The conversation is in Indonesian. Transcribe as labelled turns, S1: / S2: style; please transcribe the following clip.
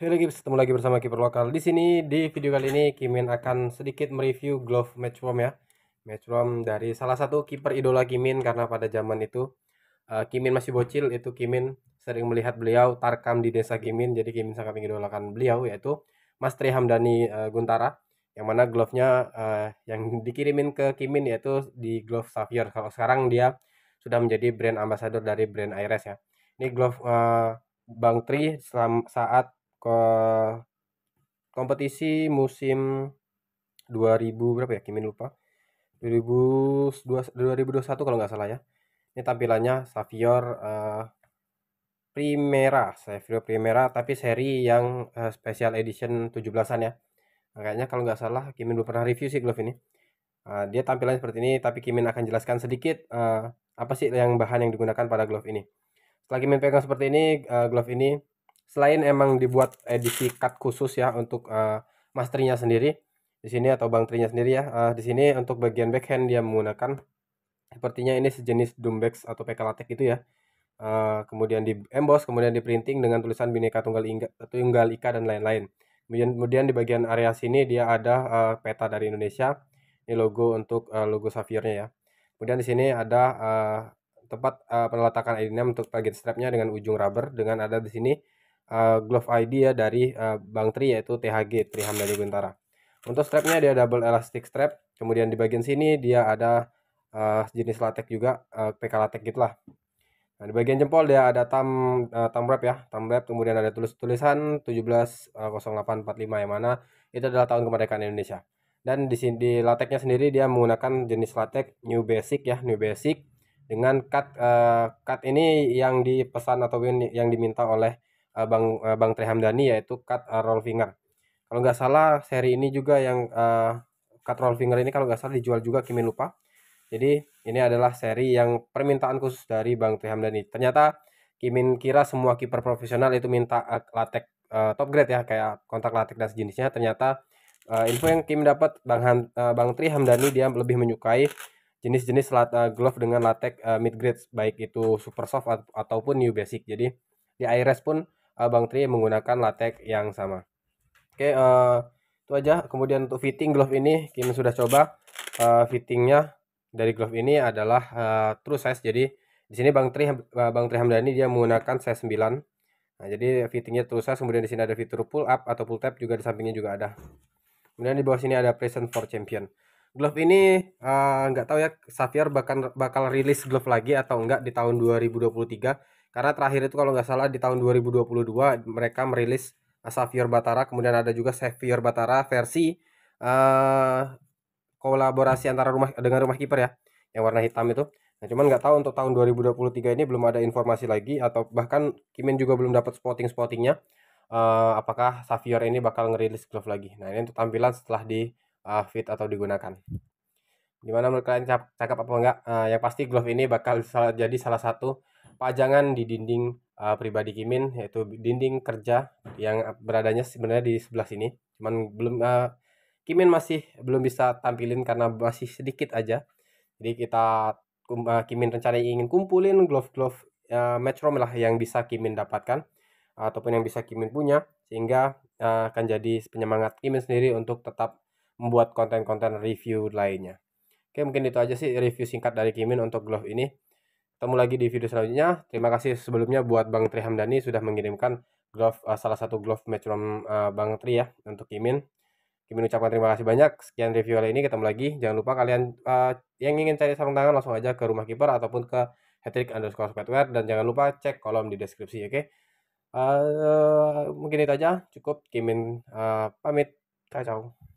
S1: Halo lagi ketemu lagi bersama kiper lokal. Di sini di video kali ini Kimin akan sedikit mereview glove matchworm ya. Matchworm dari salah satu kiper idola Kimin karena pada zaman itu uh, Kimin masih bocil itu Kimin sering melihat beliau tarkam di desa Kimin jadi Kimin sangat mengidolakan beliau yaitu Mas Tri Hamdani uh, eh, Guntara yang mana glove-nya uh, yang dikirimin ke Kimin yaitu di glove Xavier. Kalau sekarang dia sudah menjadi brand ambassador dari brand Aires ya. Ini glove uh, Bang Tri selama saat ke kompetisi musim 2000 berapa ya Kimin lupa 2000, 2021 kalau nggak salah ya ini tampilannya Savior uh, eh, Primera Savior Primera tapi seri yang uh, special edition 17an ya nah, kayaknya kalau nggak salah Kimin belum pernah review sih glove ini uh, dia tampilannya seperti ini tapi Kimin akan jelaskan sedikit uh, apa sih yang bahan yang digunakan pada glove ini setelah Kimin pegang seperti ini uh, glove ini selain emang dibuat edisi cut khusus ya untuk uh, masternya sendiri di sini atau bang trinya sendiri ya uh, di sini untuk bagian backhand dia menggunakan sepertinya ini sejenis dumbex atau PK latex gitu ya uh, kemudian di emboss kemudian di printing dengan tulisan bineka tunggal ika tunggal ika dan lain-lain kemudian kemudian di bagian area sini dia ada uh, peta dari Indonesia ini logo untuk uh, logo safirnya ya kemudian di sini ada uh, tempat uh, peneletakan id untuk target strapnya dengan ujung rubber dengan ada di sini uh, glove ID ya dari uh, eh, Bang Tri yaitu THG Tri Hamdani Bintara. Untuk strapnya dia double elastic strap, kemudian di bagian sini dia ada uh, jenis latek juga uh, PK latek gitulah. Nah, di bagian jempol dia ada thumb uh, thumb wrap ya, thumb wrap kemudian ada tulis tulisan 170845 yang mana itu adalah tahun kemerdekaan Indonesia. Dan di sini di lateknya sendiri dia menggunakan jenis latek New Basic ya, New Basic dengan cut uh, cut ini yang dipesan atau yang diminta oleh Eh, eh, Bang Tri Bang Trihamdani yaitu cut uh, eh, roll finger. Kalau nggak salah seri ini juga yang uh, cut roll finger ini kalau nggak salah dijual juga Kimin lupa. Jadi ini adalah seri yang permintaan khusus dari Bang Trihamdani. Ternyata Kimin kira semua kiper profesional itu minta uh, latek uh, top grade ya kayak kontak latek dan sejenisnya. Ternyata uh, info yang Kimin dapat Bang Han, uh, Bang Tri Hamdani dia lebih menyukai jenis-jenis lat, uh, glove dengan latex uh, mid grade baik itu super soft ataupun new basic. Jadi di IRS pun Abang eh, Tri menggunakan latex yang sama. Oke, uh, itu aja. Kemudian untuk fitting glove ini, Kim sudah coba uh, fittingnya dari glove ini adalah uh, true size. Jadi di sini Bang Tri Bang Tri Hamdani dia menggunakan size 9. Nah, jadi fittingnya true size, kemudian di sini ada fitur pull up atau pull tab juga di sampingnya juga ada. Kemudian di bawah sini ada present for champion. Glove ini nggak uh, tahu ya Xavier bakal bakal rilis glove lagi atau enggak di tahun 2023 karena terakhir itu kalau nggak salah di tahun 2022 mereka merilis Xavier Batara, kemudian ada juga Xavier Batara versi uh, kolaborasi antara rumah dengan rumah kiper ya, yang warna hitam itu. Nah, cuman nggak tahu untuk tahun 2023 ini belum ada informasi lagi atau bahkan Kimin juga belum dapat spotting spottingnya. Uh, eh, apakah Xavier ini bakal ngerilis glove lagi? Nah ini untuk tampilan setelah di uh, fit atau digunakan. Gimana menurut kalian cakep apa enggak? Uh, yang pasti glove ini bakal jadi salah satu pajangan di dinding uh, pribadi Kimin yaitu dinding kerja yang beradanya sebenarnya di sebelah sini cuman belum uh, Kimin masih belum bisa tampilin karena masih sedikit aja jadi kita uh, Kimin rencananya ingin kumpulin glove-glove uh, Metro lah yang bisa Kimin dapatkan uh, ataupun yang bisa Kimin punya sehingga uh, akan jadi penyemangat Kimin sendiri untuk tetap membuat konten-konten review lainnya. Oke, mungkin itu aja sih review singkat dari Kimin untuk glove ini. Ketemu lagi di video selanjutnya. Terima kasih sebelumnya buat Bang Tri Hamdani sudah mengirimkan glove uh, salah satu glove matchroom uh, eh, Bang Tri ya untuk Kimin. Kimin ucapkan terima kasih banyak. Sekian review kali ini. Ketemu lagi. Jangan lupa kalian uh, yang ingin cari sarung tangan langsung aja ke rumah kiper ataupun ke hattrick underscore petware dan jangan lupa cek kolom di deskripsi oke. Okay? Uh, mungkin itu aja. Cukup Kimin uh, pamit. Ciao ciao.